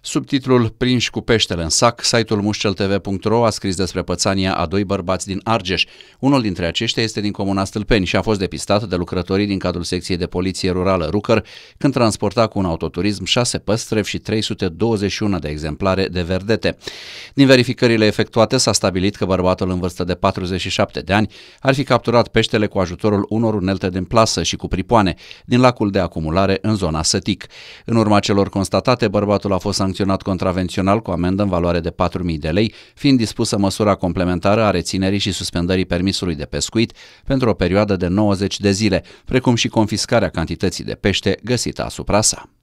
Sub titlul Prinși cu peștele în sac, site-ul mușceltv.ro a scris despre pățania a doi bărbați din Argeș. Unul dintre aceștia este din comuna Stâlpeni și a fost depistat de lucrătorii din cadrul secției de poliție rurală Rucăr când transporta cu un autoturism 6 păstrevi și 321 de exemplare de verdete. Din verificările efectuate s-a stabilit că bărbatul în vârstă de 47 de ani ar fi capturat peștele cu ajutorul unor unelte din plasă și cu pripoane din lacul de acumulare în zona Sătic. În urma celor constatate, bărbatul a fost sancționat contravențional cu amendă în valoare de 4.000 de lei, fiind dispusă măsura complementară a reținerii și suspendării permisului de pescuit pentru o perioadă de 90 de zile, precum și confiscarea cantității de pește găsită asupra sa.